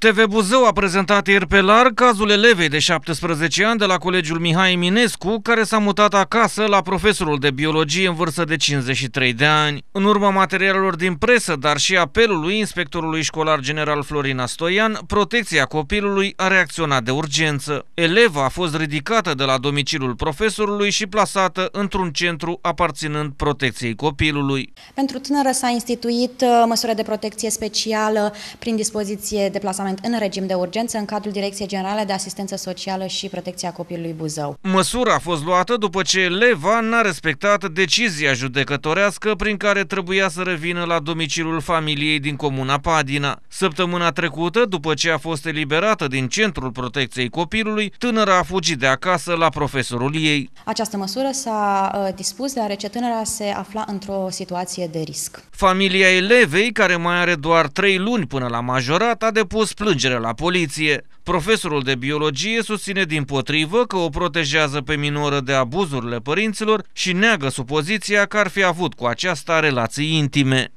TV Buzău a prezentat ieri pe larg cazul elevei de 17 ani de la colegiul Mihai Eminescu, care s-a mutat acasă la profesorul de biologie în vârstă de 53 de ani. În urma materialelor din presă, dar și apelului inspectorului școlar general Florina Stoian, protecția copilului a reacționat de urgență. Eleva a fost ridicată de la domiciliul profesorului și plasată într-un centru aparținând protecției copilului. Pentru tânără s-a instituit uh, măsură de protecție specială prin dispoziție de plasament tratament în regim de urgență în cadrul Direcției Generale de Asistență Socială și Protecția Copilului Buzău. Măsura a fost luată după ce Leva n-a respectat decizia judecătorească prin care trebuia să revină la domiciliul familiei din comuna Padina. Săptămâna trecută, după ce a fost eliberată din Centrul Protecției Copilului, tânăra a fugit de acasă la profesorul ei. Această măsură s-a uh, dispus deoarece tânăra se afla într-o situație de risc. Familia elevei, care mai are doar trei luni până la majorat, a depus plângere la poliție. Profesorul de biologie susține din potrivă că o protejează pe minoră de abuzurile părinților și neagă supoziția că ar fi avut cu aceasta relații intime.